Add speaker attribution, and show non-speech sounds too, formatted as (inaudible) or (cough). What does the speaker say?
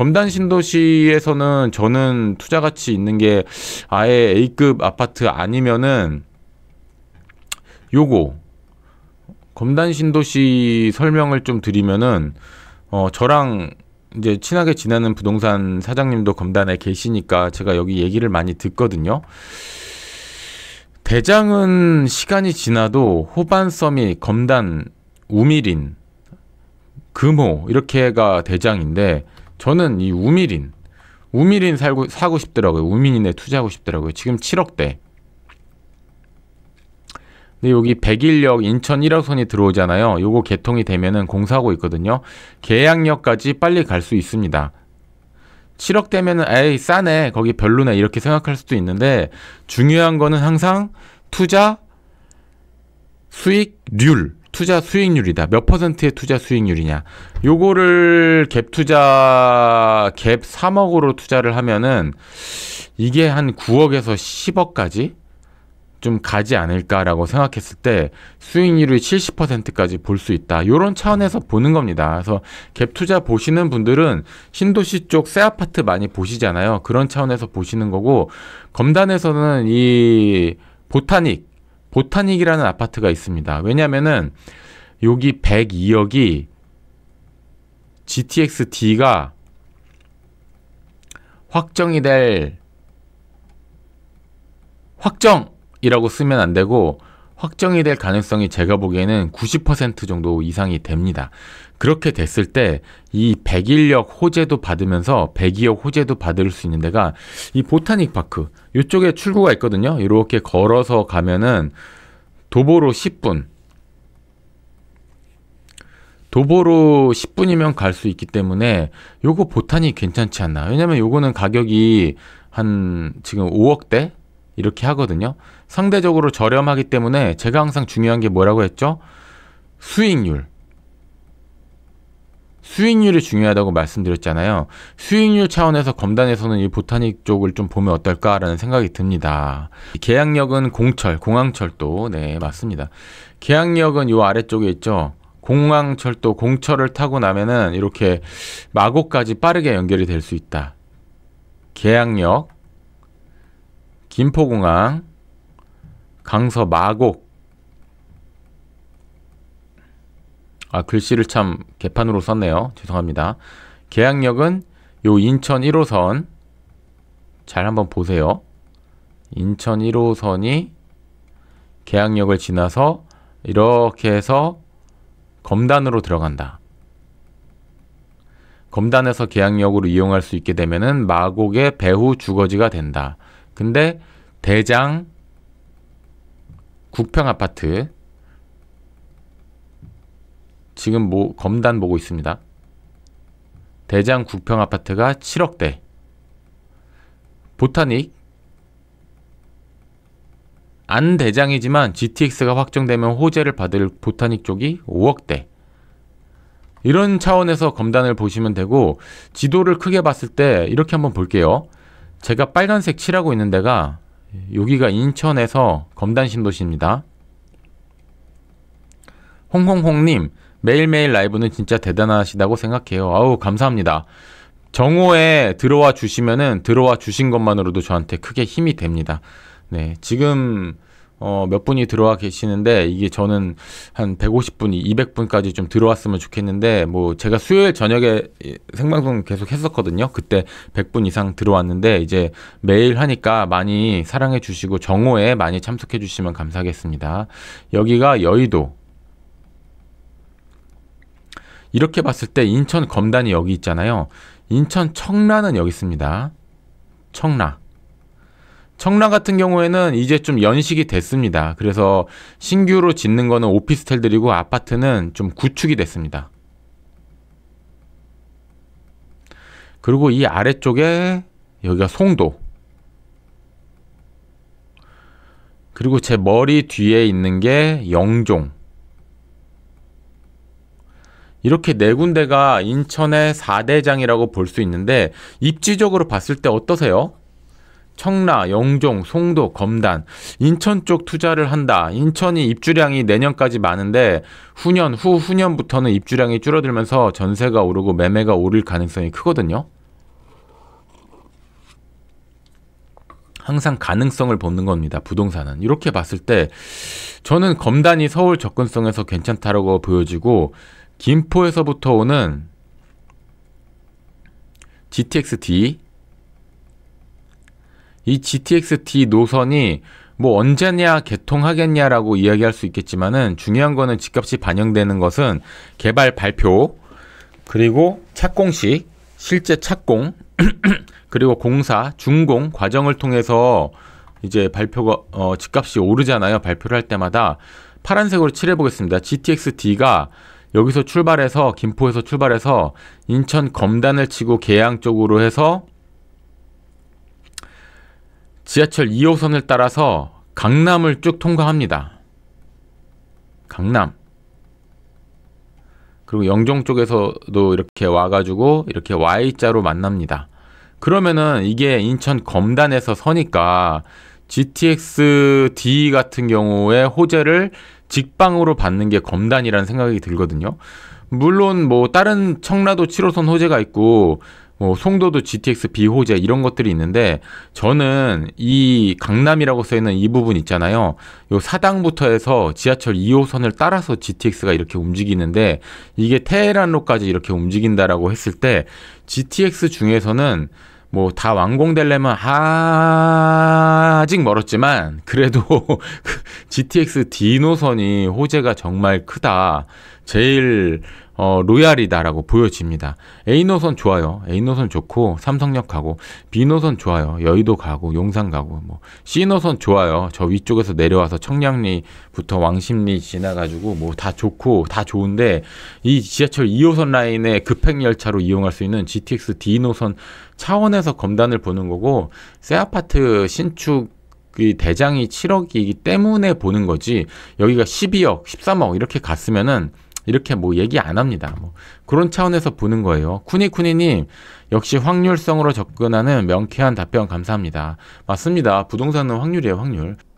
Speaker 1: 검단 신도시에서는 저는 투자 가치 있는 게 아예 A급 아파트 아니면은 요거 검단 신도시 설명을 좀 드리면은 어 저랑 이제 친하게 지내는 부동산 사장님도 검단에 계시니까 제가 여기 얘기를 많이 듣거든요. 대장은 시간이 지나도 호반섬이 검단 우미린 금호 이렇게가 대장인데 저는 이 우미린 우미린 살고 사고 싶더라고요. 우미린에 투자하고 싶더라고요. 지금 7억대. 근데 여기 백일역 인천 1호선이 들어오잖아요. 요거 개통이 되면은 공사하고 있거든요. 계양역까지 빨리 갈 수 있습니다. 7억 되면은 에이 싸네 거기 별로네 이렇게 생각할 수도 있는데 중요한 거는 항상 투자 수익률 투자 수익률이다. 몇 퍼센트의 투자 수익률이냐. 요거를 갭 투자 갭 3억으로 투자를 하면은 이게 한 9억에서 10억까지 좀 가지 않을까라고 생각했을 때 수익률이 70%까지 볼 수 있다. 요런 차원에서 보는 겁니다. 그래서 갭 투자 보시는 분들은 신도시 쪽 새 아파트 많이 보시잖아요. 그런 차원에서 보시는 거고 검단에서는 이 보타닉 보타닉이라는 아파트가 있습니다. 왜냐면은 여기 102억이 GTX-D가 확정이 될 확정이라고 쓰면 안 되고 확정이 될 가능성이 제가 보기에는 90% 정도 이상이 됩니다. 그렇게 됐을 때 이1 0일역 호재도 받으면서 1 0 2역 호재도 받을 수 있는 데가 이 보타닉 파크 이쪽에 출구가 있거든요. 이렇게 걸어서 가면은 도보로 10분 도보로 10분이면 갈 수 있기 때문에 요거 보타이 괜찮지 않나. 왜냐면 요거는 가격이 한 지금 5억대 이렇게 하거든요. 상대적으로 저렴하기 때문에 제가 항상 중요한 게 뭐라고 했죠? 수익률. 수익률이 중요하다고 말씀드렸잖아요. 수익률 차원에서 검단에서는 이 보타닉 쪽을 좀 보면 어떨까라는 생각이 듭니다. 계약력은 공철, 공항철도, 네, 맞습니다. 계약력은요 아래쪽에 있죠. 공항철도, 공철을 타고 나면은 이렇게 마곡까지 빠르게 연결이 될 수 있다. 계약력 김포공항, 강서 마곡. 아, 글씨를 참 개판으로 썼네요. 죄송합니다. 계양역은 요 인천 1호선 잘 한번 보세요. 인천 1호선이 계양역을 지나서 이렇게 해서 검단으로 들어간다. 검단에서 계양역으로 이용할 수 있게 되면 마곡의 배후 주거지가 된다. 근데 대장 국평 아파트 지금 뭐 검단 보고 있습니다. 대장 국평 아파트가 7억대 보타닉 안 대장이지만 GTX가 확정되면 호재를 받을 보타닉 쪽이 5억대 이런 차원에서 검단을 보시면 되고 지도를 크게 봤을 때 이렇게 한번 볼게요. 제가 빨간색 칠하고 있는 데가 여기가 인천에서 검단 신도시입니다. 홍홍홍님 매일매일 라이브는 진짜 대단하시다고 생각해요. 아우 감사합니다. 정오에 들어와 주시면은 들어와 주신 것만으로도 저한테 크게 힘이 됩니다. 네 지금 어, 몇 분이 들어와 계시는데 이게 저는 한 150분, 200분까지 좀 들어왔으면 좋겠는데 뭐 제가 수요일 저녁에 생방송 계속 했었거든요. 그때 100분 이상 들어왔는데 이제 매일 하니까 많이 사랑해 주시고 정오에 많이 참석해 주시면 감사하겠습니다. 여기가 여의도 이렇게 봤을 때 인천 검단이 여기 있잖아요. 인천 청라는 여기 있습니다. 청라. 청라 같은 경우에는 이제 좀 연식이 됐습니다. 그래서 신규로 짓는 거는 오피스텔들이고 아파트는 좀 구축이 됐습니다. 그리고 이 아래쪽에 여기가 송도. 그리고 제 머리 뒤에 있는 게 영종. 이렇게 네 군데가 인천의 4대장이라고 볼 수 있는데 입지적으로 봤을 때 어떠세요? 청라, 영종, 송도, 검단, 인천 쪽 투자를 한다. 인천이 입주량이 내년까지 많은데 후년, 후후년부터는 입주량이 줄어들면서 전세가 오르고 매매가 오를 가능성이 크거든요. 항상 가능성을 보는 겁니다. 부동산은. 이렇게 봤을 때 저는 검단이 서울 접근성에서 괜찮다라고 보여지고 김포에서부터 오는 GTX-D 이 GTX-T 노선이 뭐 언제냐 개통하겠냐라고 이야기할 수 있겠지만은 중요한 거는 집값이 반영되는 것은 개발 발표 그리고 착공식 실제 착공 (clears throat) 그리고 공사 준공 과정을 통해서 이제 발표가 어, 집값이 오르잖아요 발표를 할 때마다 파란색으로 칠해 보겠습니다 GTX-D가 여기서 출발해서 김포에서 출발해서 인천 검단을 치고 계양 쪽으로 해서 지하철 2호선을 따라서 강남을 쭉 통과합니다. 강남. 그리고 영종 쪽에서도 이렇게 와가지고 이렇게 Y자로 만납니다. 그러면은 이게 인천 검단에서 서니까 GTX D 같은 경우에 호재를 직방으로 받는 게 검단이라는 생각이 들거든요. 물론 뭐 다른 청라도 7호선 호재가 있고 뭐 송도도 GTX 비호재 이런 것들이 있는데 저는 이 강남이라고 써 있는 이 부분 있잖아요. 요 사당부터 해서 지하철 2호선을 따라서 GTX가 이렇게 움직이는데 이게 테헤란로까지 이렇게 움직인다라고 했을 때 GTX 중에서는 뭐 다 완공되려면 아직 멀었지만 그래도 GTX (laughs) 그 D 노선이 호재가 정말 크다. 제일 어, 로얄이다라고 보여집니다. A 노선 좋아요. A 노선 좋고 삼성역 가고 B 노선 좋아요. 여의도 가고 용산 가고 뭐 C 노선 좋아요. 저 위쪽에서 내려와서 청량리부터 왕십리 지나가지고 뭐 다 좋고 다 좋은데 이 지하철 2호선 라인의 급행 열차로 이용할 수 있는 GTX D 노선 차원에서 검단을 보는 거고 새 아파트 신축 이 대장이 7억이기 때문에 보는 거지 여기가 12억, 13억 이렇게 갔으면은 이렇게 뭐 얘기 안 합니다. 뭐 그런 차원에서 보는 거예요. 쿠니쿠니님 역시 확률성으로 접근하는 명쾌한 답변 감사합니다. 맞습니다. 부동산은 확률이에요, 확률.